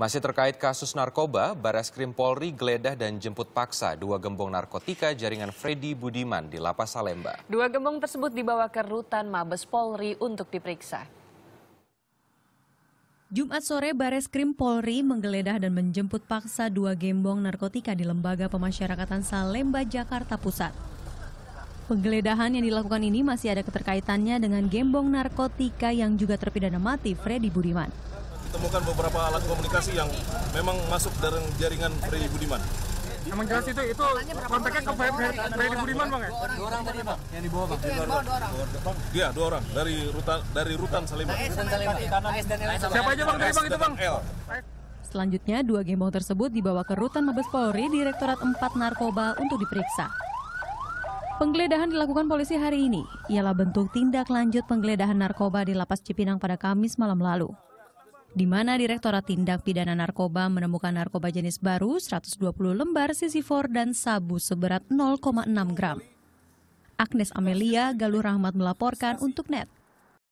Masih terkait kasus narkoba, Baras Krim Polri geledah dan jemput paksa dua gembong narkotika jaringan Freddy Budiman di Lapas Salemba. Dua gembong tersebut dibawa ke rutan Mabes Polri untuk diperiksa. Jumat sore, Baris Krim Polri menggeledah dan menjemput paksa dua gembong narkotika di Lembaga Pemasyarakatan Salemba, Jakarta Pusat. Penggeledahan yang dilakukan ini masih ada keterkaitannya dengan gembong narkotika yang juga terpidana mati Freddy Budiman ditemukan beberapa alat komunikasi yang memang masuk dari jaringan Freddy Budiman. Emang jelas itu itu kontaknya ke Freddy Budiman bang ya? Dua orang tadi bang, yang dibawa bang. dua orang. Iya dua orang dari rutan dari rutan Salimah. Rutan Salimah. Siapa aja bang tadi bang itu bang? L. Selanjutnya dua gembong tersebut dibawa ke rutan Mabes Polri Direktorat 4 Narkoba untuk diperiksa. Penggeledahan dilakukan polisi hari ini ialah bentuk tindak lanjut penggeledahan narkoba di Lapas Cipinang pada Kamis malam lalu di mana Direktorat Tindak Pidana Narkoba menemukan narkoba jenis baru 120 lembar sisifor dan sabu seberat 0,6 gram. Agnes Amelia Galuh Rahmat melaporkan untuk NET.